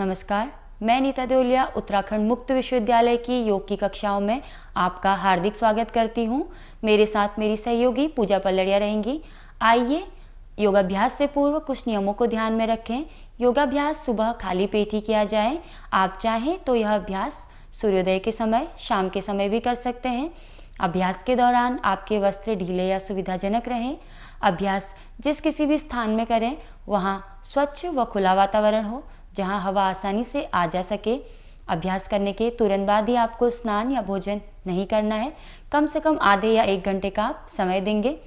नमस्कार मैं नीता देओलिया उत्तराखंड मुक्त विश्वविद्यालय की योग की कक्षाओं में आपका हार्दिक स्वागत करती हूँ मेरे साथ मेरी सहयोगी पूजा पलड़िया रहेंगी आइए योगाभ्यास से पूर्व कुछ नियमों को ध्यान में रखें योगाभ्यास सुबह खाली पेट ही किया जाए आप चाहें तो यह अभ्यास सूर्योदय के समय शाम के समय भी कर सकते हैं अभ्यास के दौरान आपके वस्त्र ढीले या सुविधाजनक रहें अभ्यास जिस किसी भी स्थान में करें वहाँ स्वच्छ व खुला वातावरण हो जहां हवा आसानी से आ जा सके अभ्यास करने के तुरंत बाद ही आपको स्नान या भोजन नहीं करना है कम से कम आधे या एक घंटे का आप समय देंगे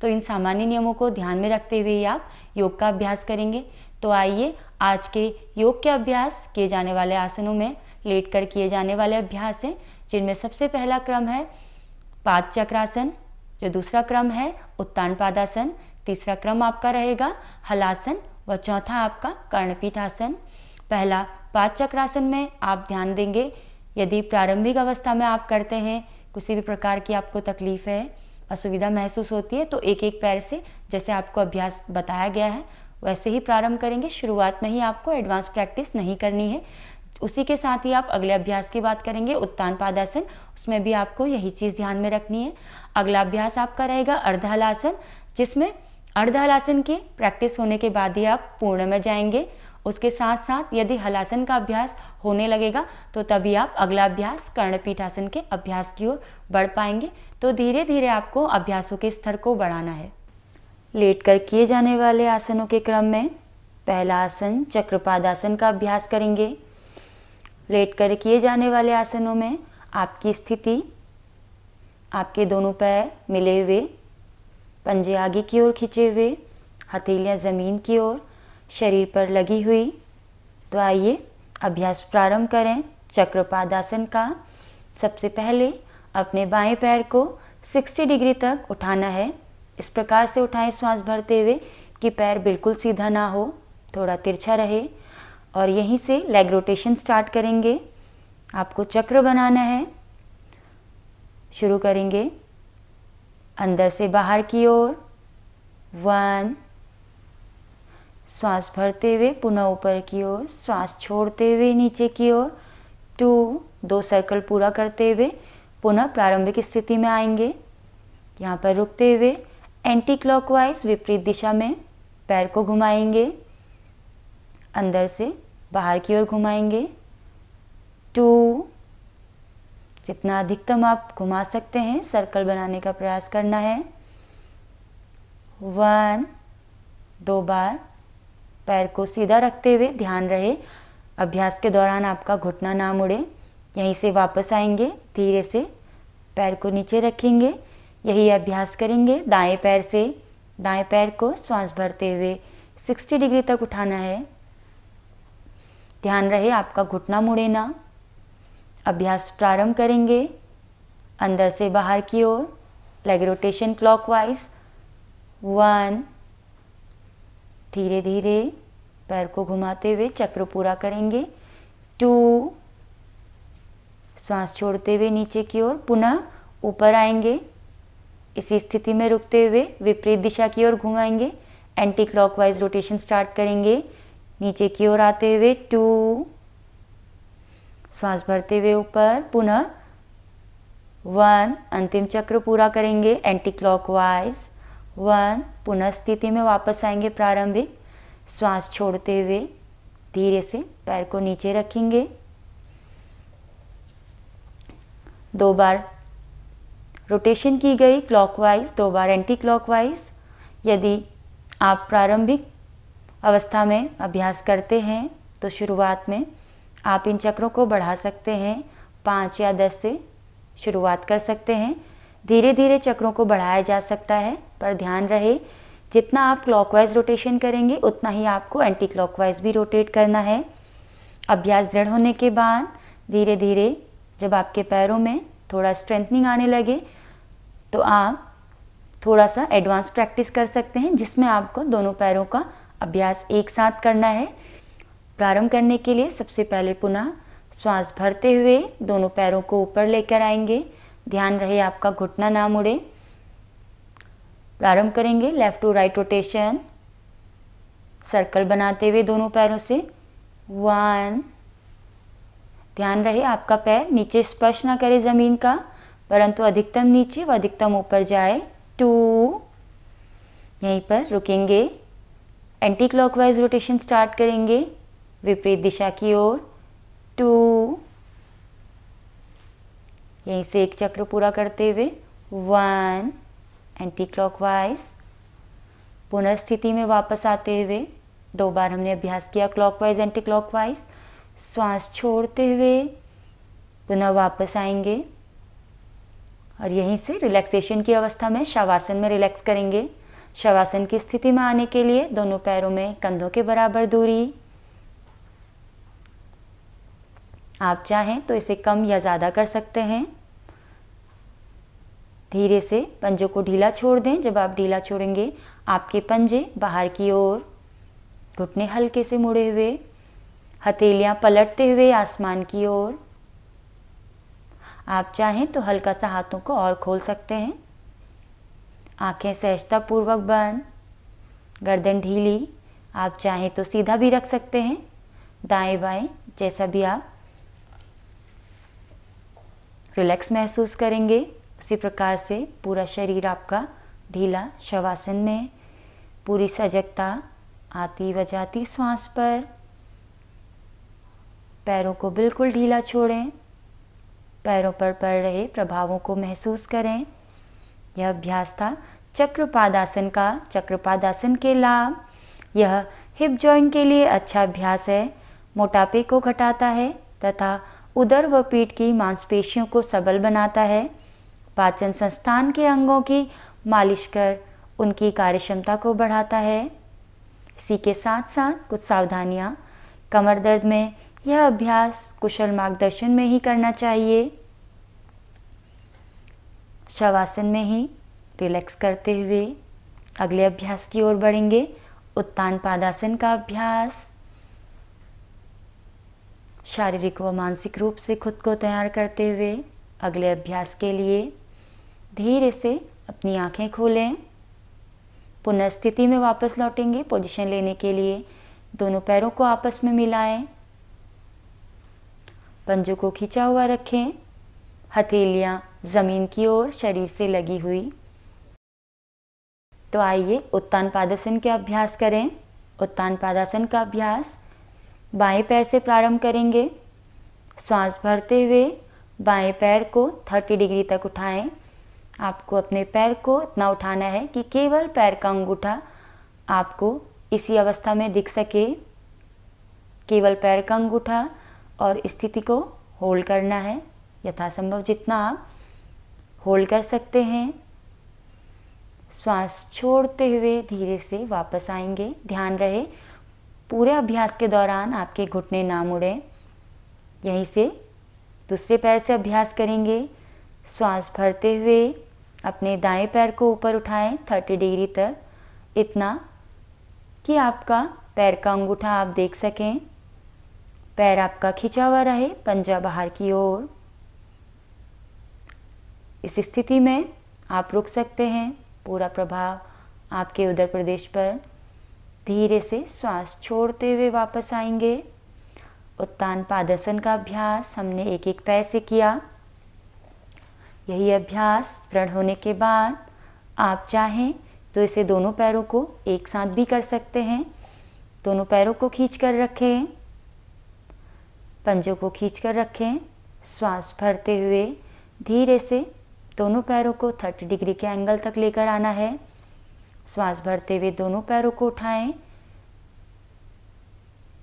तो इन सामान्य नियमों को ध्यान में रखते हुए ही आप योग का अभ्यास करेंगे तो आइए आज के योग के अभ्यास किए जाने वाले आसनों में लेट कर किए जाने वाले अभ्यास हैं जिनमें सबसे पहला क्रम है पाद चक्रासन जो दूसरा क्रम है उत्तान पादासन तीसरा क्रम आपका रहेगा हलासन व चौथा आपका कर्णपीठ आसन पहला पाँच चक्रासन में आप ध्यान देंगे यदि प्रारंभिक अवस्था में आप करते हैं किसी भी प्रकार की आपको तकलीफ है असुविधा महसूस होती है तो एक एक पैर से जैसे आपको अभ्यास बताया गया है वैसे ही प्रारंभ करेंगे शुरुआत में ही आपको एडवांस प्रैक्टिस नहीं करनी है उसी के साथ ही आप अगले अभ्यास की बात करेंगे उत्तान पादासन उसमें भी आपको यही चीज़ ध्यान में रखनी है अगला अभ्यास आपका रहेगा अर्धालासन जिसमें अर्ध हलासन की प्रैक्टिस होने के बाद ही आप पूर्ण में जाएंगे उसके साथ साथ यदि हलासन का अभ्यास होने लगेगा तो तभी आप अगला अभ्यास कर्णपीठासन के अभ्यास की ओर बढ़ पाएंगे तो धीरे धीरे आपको अभ्यासों के स्तर को बढ़ाना है लेट कर किए जाने वाले आसनों के क्रम में पहला आसन चक्रपादासन का अभ्यास करेंगे लेट कर किए जाने वाले आसनों में आपकी स्थिति आपके दोनों पैर मिले हुए पंजे आगे की ओर खींचे हुए हथेलियाँ ज़मीन की ओर शरीर पर लगी हुई तो आइए अभ्यास प्रारंभ करें चक्रपादासन का सबसे पहले अपने बाएं पैर को 60 डिग्री तक उठाना है इस प्रकार से उठाएं श्वास भरते हुए कि पैर बिल्कुल सीधा ना हो थोड़ा तिरछा रहे और यहीं से लेग रोटेशन स्टार्ट करेंगे आपको चक्र बनाना है शुरू करेंगे अंदर से बाहर की ओर वन श्वास भरते हुए पुनः ऊपर की ओर श्वास छोड़ते हुए नीचे की ओर टू दो सर्कल पूरा करते हुए पुनः प्रारंभिक स्थिति में आएंगे यहाँ पर रुकते हुए एंटी क्लॉकवाइज विपरीत दिशा में पैर को घुमाएंगे अंदर से बाहर की ओर घुमाएंगे टू जितना अधिकतम आप घुमा सकते हैं सर्कल बनाने का प्रयास करना है वन दो बार पैर को सीधा रखते हुए ध्यान रहे अभ्यास के दौरान आपका घुटना ना मुड़े यहीं से वापस आएंगे धीरे से पैर को नीचे रखेंगे यही अभ्यास करेंगे दाएं पैर से दाएं पैर को श्वास भरते हुए 60 डिग्री तक उठाना है ध्यान रहे आपका घुटना मुड़े ना अभ्यास प्रारंभ करेंगे अंदर से बाहर की ओर लेग रोटेशन क्लॉकवाइज वन धीरे धीरे पैर को घुमाते हुए चक्र पूरा करेंगे टू सांस छोड़ते हुए नीचे की ओर पुनः ऊपर आएंगे इसी स्थिति में रुकते हुए विपरीत दिशा की ओर घुमाएंगे एंटी क्लॉकवाइज रोटेशन स्टार्ट करेंगे नीचे की ओर आते हुए टू श्वास भरते हुए ऊपर पुनः वन अंतिम चक्र पूरा करेंगे एंटी क्लॉक वाइज वन पुनः स्थिति में वापस आएंगे प्रारंभिक श्वास छोड़ते हुए धीरे से पैर को नीचे रखेंगे दो बार रोटेशन की गई क्लॉकवाइज दो बार एंटी क्लॉकवाइज यदि आप प्रारंभिक अवस्था में अभ्यास करते हैं तो शुरुआत में आप इन चक्रों को बढ़ा सकते हैं पाँच या दस से शुरुआत कर सकते हैं धीरे धीरे चक्रों को बढ़ाया जा सकता है पर ध्यान रहे जितना आप क्लॉकवाइज रोटेशन करेंगे उतना ही आपको एंटी क्लॉकवाइज भी रोटेट करना है अभ्यास दृढ़ होने के बाद धीरे धीरे जब आपके पैरों में थोड़ा स्ट्रेंथनिंग आने लगे तो आप थोड़ा सा एडवांस प्रैक्टिस कर सकते हैं जिसमें आपको दोनों पैरों का अभ्यास एक साथ करना है प्रारंभ करने के लिए सबसे पहले पुनः श्वास भरते हुए दोनों पैरों को ऊपर लेकर आएंगे ध्यान रहे आपका घुटना ना मुड़े प्रारंभ करेंगे left to right rotation circle बनाते हुए दोनों पैरों से वन ध्यान रहे आपका पैर नीचे स्पर्श ना करे ज़मीन का परंतु अधिकतम नीचे व अधिकतम ऊपर जाए टू यहीं पर रुकेंगे एंटी क्लॉकवाइज रोटेशन स्टार्ट करेंगे विपरीत दिशा की ओर टू यहीं से एक चक्र पूरा करते हुए वन एंटी क्लॉकवाइज पुनर्स्थिति में वापस आते हुए दो बार हमने अभ्यास किया क्लॉकवाइज एंटी क्लॉकवाइज श्वास छोड़ते हुए पुनः वापस आएंगे और यहीं से रिलैक्सेशन की अवस्था में शवासन में रिलैक्स करेंगे शवासन की स्थिति में आने के लिए दोनों पैरों में कंधों के बराबर दूरी आप चाहें तो इसे कम या ज़्यादा कर सकते हैं धीरे से पंजों को ढीला छोड़ दें जब आप ढीला छोड़ेंगे आपके पंजे बाहर की ओर घुटने हल्के से मुड़े हुए हथेलियाँ पलटते हुए आसमान की ओर आप चाहें तो हल्का सा हाथों को और खोल सकते हैं आंखें सहजतापूर्वक बंद गर्दन ढीली आप चाहें तो सीधा भी रख सकते हैं दाएं बाएं जैसा भी आप रिलैक्स महसूस करेंगे उसी प्रकार से पूरा शरीर आपका ढीला शवासन में पूरी सजगता आती व जाती श्वास पर पैरों को बिल्कुल ढीला छोड़ें पैरों पर पड़ रहे प्रभावों को महसूस करें यह अभ्यास था चक्रपादासन का चक्रपादासन के लाभ यह हिप जॉइंट के लिए अच्छा अभ्यास है मोटापे को घटाता है तथा उदर व पीठ की मांसपेशियों को सबल बनाता है पाचन संस्थान के अंगों की मालिश कर उनकी कार्यक्षमता को बढ़ाता है इसी के साथ साथ कुछ सावधानियाँ कमर दर्द में यह अभ्यास कुशल मार्गदर्शन में ही करना चाहिए शवासन में ही रिलैक्स करते हुए अगले अभ्यास की ओर बढ़ेंगे उत्तान पादासन का अभ्यास शारीरिक व मानसिक रूप से खुद को तैयार करते हुए अगले अभ्यास के लिए धीरे से अपनी आंखें खोलें पुनः स्थिति में वापस लौटेंगे पोजीशन लेने के लिए दोनों पैरों को आपस में मिलाएं पंजों को खींचा हुआ रखें हथेलियां ज़मीन की ओर शरीर से लगी हुई तो आइए उत्तान पादासन का अभ्यास करें उत्तान पादासन का अभ्यास बाएं पैर से प्रारंभ करेंगे श्वास भरते हुए बाएं पैर को 30 डिग्री तक उठाएं आपको अपने पैर को इतना उठाना है कि केवल पैर का अंगूठा आपको इसी अवस्था में दिख सके केवल पैर का अंगूठा और स्थिति को होल्ड करना है यथासंभव जितना आप होल्ड कर सकते हैं श्वास छोड़ते हुए धीरे से वापस आएंगे ध्यान रहे पूरे अभ्यास के दौरान आपके घुटने ना मुड़ें यहीं से दूसरे पैर से अभ्यास करेंगे श्वास भरते हुए अपने दाएं पैर को ऊपर उठाएं थर्टी डिग्री तक इतना कि आपका पैर का अंगूठा आप देख सकें पैर आपका खिंचा हुआ रहे पंजा बाहर की ओर इस स्थिति में आप रुक सकते हैं पूरा प्रभाव आपके उधर प्रदेश पर धीरे से श्वास छोड़ते हुए वापस आएंगे उत्तान पादसन का अभ्यास हमने एक एक पैर से किया यही अभ्यास दृढ़ होने के बाद आप चाहें तो इसे दोनों पैरों को एक साथ भी कर सकते हैं दोनों पैरों को खींच कर रखें पंजों को खींच कर रखें श्वास भरते हुए धीरे से दोनों पैरों को 30 डिग्री के एंगल तक लेकर आना है श्वास भरते हुए दोनों पैरों को उठाएं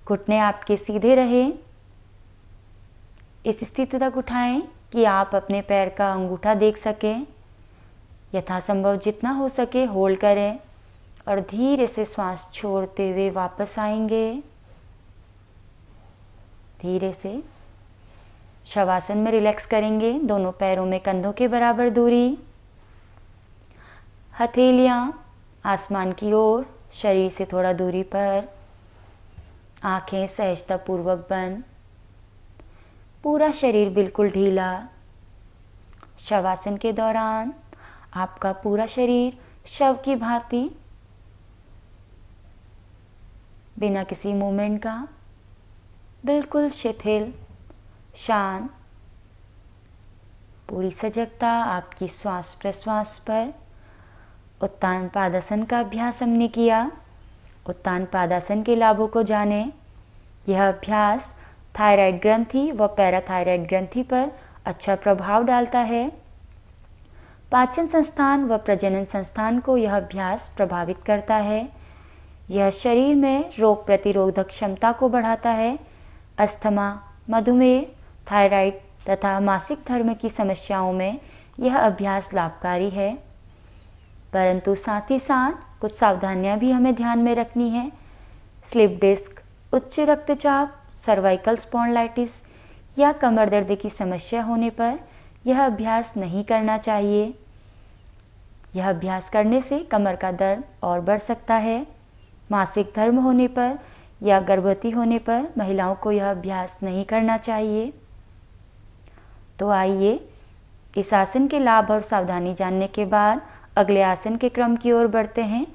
घुटने आपके सीधे रहे इस स्थिति तक उठाएं कि आप अपने पैर का अंगूठा देख सकें यथासंभव जितना हो सके होल्ड करें और धीरे से श्वास छोड़ते हुए वापस आएंगे धीरे से शवासन में रिलैक्स करेंगे दोनों पैरों में कंधों के बराबर दूरी हथेलियाँ आसमान की ओर शरीर से थोड़ा दूरी पर आंखें सहजता पूर्वक बंद पूरा शरीर बिल्कुल ढीला शवासन के दौरान आपका पूरा शरीर शव की भांति बिना किसी मूवमेंट का बिल्कुल शिथिल शांत पूरी सजगता आपकी श्वास प्रश्वास पर उत्तान पादासन का अभ्यास हमने किया उत्तान पादासन के लाभों को जाने यह अभ्यास थायराइड ग्रंथि व पैराथायराइड ग्रंथि पर अच्छा प्रभाव डालता है पाचन संस्थान व प्रजनन संस्थान को यह अभ्यास प्रभावित करता है यह शरीर में रोग प्रतिरोधक क्षमता को बढ़ाता है अस्थमा मधुमेह थायराइड तथा मासिक धर्म की समस्याओं में यह अभ्यास लाभकारी है परंतु साथ ही साथ कुछ सावधानियां भी हमें ध्यान में रखनी है स्लिप डिस्क उच्च रक्तचाप सर्वाइकल स्पॉन्डलाइटिस या कमर दर्द की समस्या होने पर यह अभ्यास नहीं करना चाहिए यह अभ्यास करने से कमर का दर्द और बढ़ सकता है मासिक धर्म होने पर या गर्भवती होने पर महिलाओं को यह अभ्यास नहीं करना चाहिए तो आइए इस आसन के लाभ और सावधानी जानने के बाद अगले आसन के क्रम की ओर बढ़ते हैं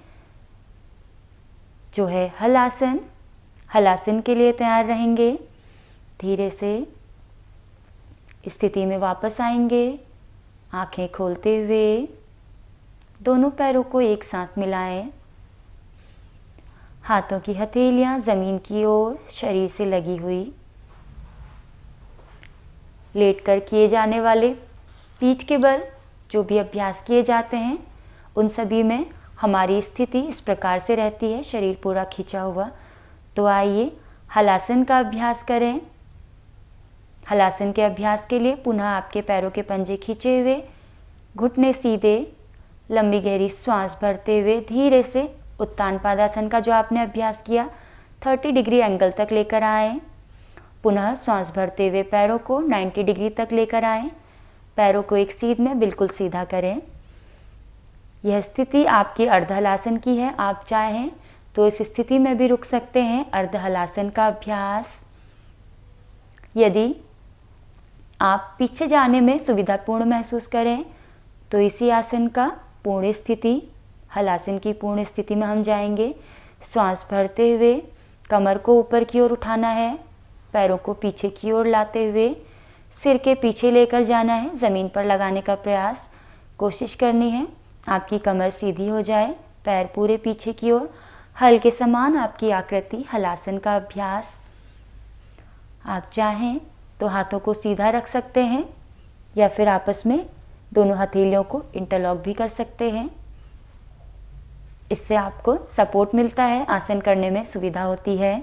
जो है हल आसन के लिए तैयार रहेंगे धीरे से स्थिति में वापस आएंगे आंखें खोलते हुए दोनों पैरों को एक साथ मिलाएं हाथों की हथेलियां ज़मीन की ओर शरीर से लगी हुई लेट कर किए जाने वाले पीठ के बल जो भी अभ्यास किए जाते हैं उन सभी में हमारी स्थिति इस प्रकार से रहती है शरीर पूरा खींचा हुआ तो आइए हलासन का अभ्यास करें हलासन के अभ्यास के लिए पुनः आपके पैरों के पंजे खींचे हुए घुटने सीधे लंबी गहरी सांस भरते हुए धीरे से उत्तान पादासन का जो आपने अभ्यास किया 30 डिग्री एंगल तक लेकर आए पुनः सांस भरते हुए पैरों को 90 डिग्री तक लेकर आए पैरों को एक सीध में बिल्कुल सीधा करें यह स्थिति आपकी अर्धहलासन की है आप चाहें तो इस स्थिति में भी रुक सकते हैं अर्धहलासन का अभ्यास यदि आप पीछे जाने में सुविधापूर्ण महसूस करें तो इसी आसन का पूर्ण स्थिति हलासन की पूर्ण स्थिति में हम जाएंगे श्वास भरते हुए कमर को ऊपर की ओर उठाना है पैरों को पीछे की ओर लाते हुए सिर के पीछे लेकर जाना है ज़मीन पर लगाने का प्रयास कोशिश करनी है आपकी कमर सीधी हो जाए पैर पूरे पीछे की ओर हल्के समान आपकी आकृति हलासन का अभ्यास आप चाहें तो हाथों को सीधा रख सकते हैं या फिर आपस में दोनों हथेलियों को इंटरलॉक भी कर सकते हैं इससे आपको सपोर्ट मिलता है आसन करने में सुविधा होती है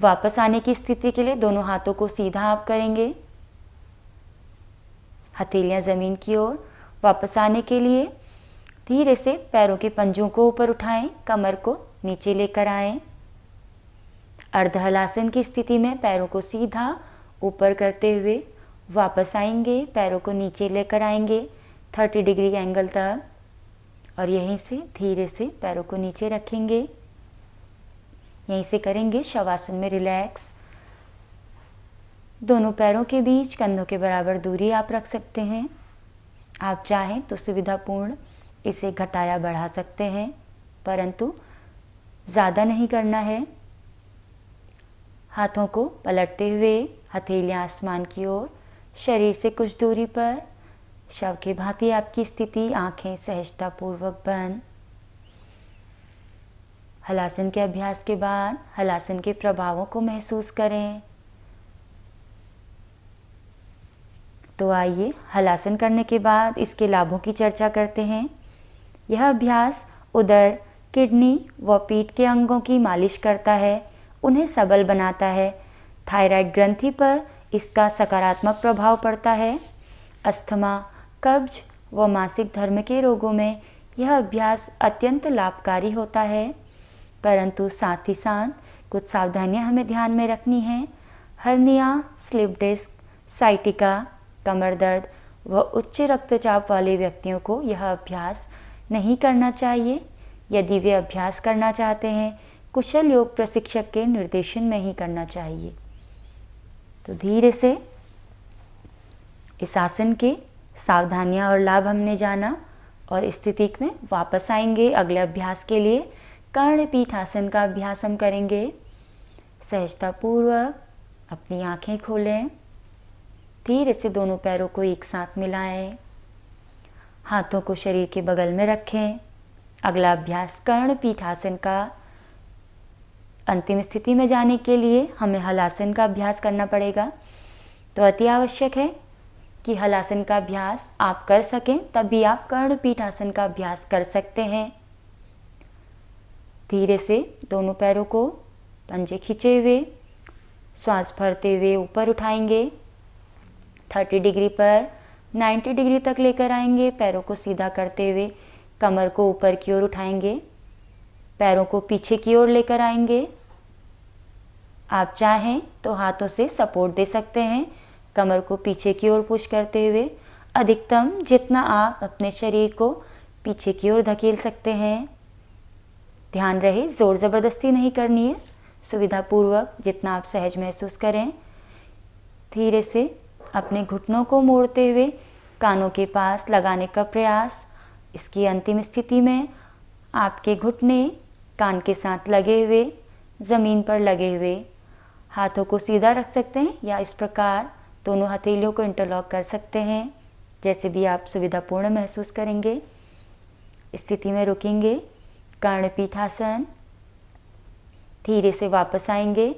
वापस आने की स्थिति के लिए दोनों हाथों को सीधा आप करेंगे हथेलियाँ ज़मीन की ओर वापस आने के लिए धीरे से पैरों के पंजों को ऊपर उठाएं कमर को नीचे लेकर आए अर्धहलासन की स्थिति में पैरों को सीधा ऊपर करते हुए वापस आएंगे पैरों को नीचे लेकर आएंगे 30 डिग्री एंगल तक और यहीं से धीरे से पैरों को नीचे रखेंगे यहीं से करेंगे शवासन में रिलैक्स दोनों पैरों के बीच कंधों के बराबर दूरी आप रख सकते हैं आप चाहें तो सुविधापूर्ण इसे घटाया बढ़ा सकते हैं परंतु ज़्यादा नहीं करना है हाथों को पलटते हुए हथेलियाँ आसमान की ओर शरीर से कुछ दूरी पर शव के भांति आपकी स्थिति आंखें सहजतापूर्वक बंद हलासन के अभ्यास के बाद हलासन के प्रभावों को महसूस करें तो आइए हलासन करने के बाद इसके लाभों की चर्चा करते हैं यह अभ्यास उदर किडनी व पीठ के अंगों की मालिश करता है उन्हें सबल बनाता है थायराइड ग्रंथि पर इसका सकारात्मक प्रभाव पड़ता है अस्थमा कब्ज व मासिक धर्म के रोगों में यह अभ्यास अत्यंत लाभकारी होता है परंतु साथ ही साथ कुछ सावधानियां हमें ध्यान में रखनी हैं हर्निया स्लिप डिस्क साइटिका कमर दर्द व उच्च रक्तचाप वाले व्यक्तियों को यह अभ्यास नहीं करना चाहिए यदि वे अभ्यास करना चाहते हैं कुशल योग प्रशिक्षक के निर्देशन में ही करना चाहिए तो धीरे से इस आसन के सावधानियाँ और लाभ हमने जाना और स्थिति में वापस आएंगे अगले अभ्यास के लिए कर्णपीठ आसन का अभ्यास हम करेंगे सहजतापूर्वक अपनी आँखें खोलें धीरे से दोनों पैरों को एक साथ मिलाएं हाथों को शरीर के बगल में रखें अगला अभ्यास कर्ण पीठासन का अंतिम स्थिति में जाने के लिए हमें हलासन का अभ्यास करना पड़ेगा तो अति आवश्यक है कि हलासन का अभ्यास आप कर सकें तभी आप कर्ण पीठासन का अभ्यास कर सकते हैं धीरे से दोनों पैरों को पंजे खींचे हुए श्वास भरते हुए ऊपर उठाएंगे 30 डिग्री पर 90 डिग्री तक लेकर आएंगे पैरों को सीधा करते हुए कमर को ऊपर की ओर उठाएंगे पैरों को पीछे की ओर लेकर आएंगे आप चाहें तो हाथों से सपोर्ट दे सकते हैं कमर को पीछे की ओर पुश करते हुए अधिकतम जितना आप अपने शरीर को पीछे की ओर धकेल सकते हैं ध्यान रहे ज़ोर ज़बरदस्ती नहीं करनी है सुविधापूर्वक जितना आप सहज महसूस करें धीरे से अपने घुटनों को मोड़ते हुए कानों के पास लगाने का प्रयास इसकी अंतिम स्थिति में आपके घुटने कान के साथ लगे हुए ज़मीन पर लगे हुए हाथों को सीधा रख सकते हैं या इस प्रकार दोनों हथेलियों को इंटरलॉक कर सकते हैं जैसे भी आप सुविधापूर्ण महसूस करेंगे स्थिति में रुकेंगे कर्णपीठासन धीरे से वापस आएंगे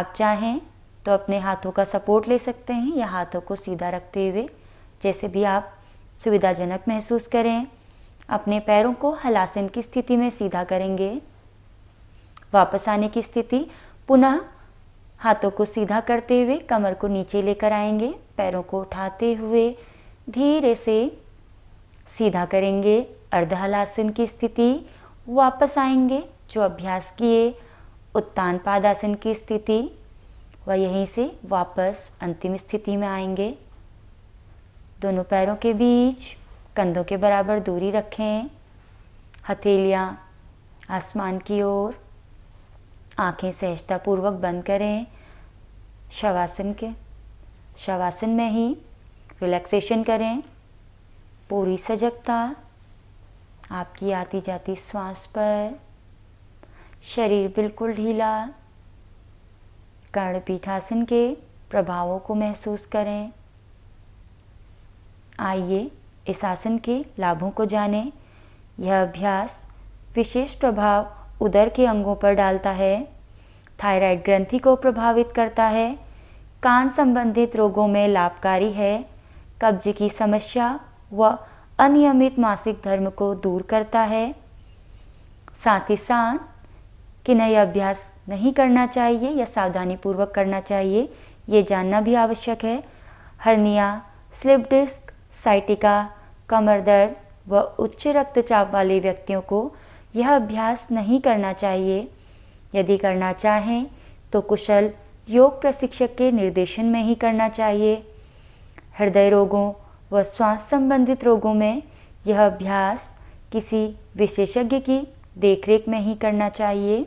आप चाहें तो अपने हाथों का सपोर्ट ले सकते हैं या हाथों को सीधा रखते हुए जैसे भी आप सुविधाजनक महसूस करें अपने पैरों को हलासन की स्थिति में सीधा करेंगे वापस आने की स्थिति पुनः हाथों को सीधा करते हुए कमर को नीचे लेकर आएंगे पैरों को उठाते हुए धीरे से सीधा करेंगे अर्धहलासन की स्थिति वापस आएंगे जो अभ्यास किए उत्तान पादासन की स्थिति व यहीं से वापस अंतिम स्थिति में आएंगे दोनों पैरों के बीच कंधों के बराबर दूरी रखें हथेलियाँ आसमान की ओर आँखें सहजतापूर्वक बंद करें शवासन के शवासन में ही रिलैक्सेशन करें पूरी सजगता आपकी आती जाती श्वास पर शरीर बिल्कुल ढीला कर्ण पीठासन के प्रभावों को महसूस करें आइए इस आसन के लाभों को जानें यह अभ्यास विशेष प्रभाव उदर के अंगों पर डालता है थायराइड ग्रंथि को प्रभावित करता है कान संबंधित रोगों में लाभकारी है कब्ज की समस्या व अनियमित मासिक धर्म को दूर करता है साथ ही साथ कि यह अभ्यास नहीं करना चाहिए या सावधानी पूर्वक करना चाहिए ये जानना भी आवश्यक है हर्निया स्लिप डिस्क साइटिका कमर दर्द व उच्च रक्तचाप वाले व्यक्तियों को यह अभ्यास नहीं करना चाहिए यदि करना चाहें तो कुशल योग प्रशिक्षक के निर्देशन में ही करना चाहिए हृदय रोगों व श्वास संबंधित रोगों में यह अभ्यास किसी विशेषज्ञ की देखरेख में ही करना चाहिए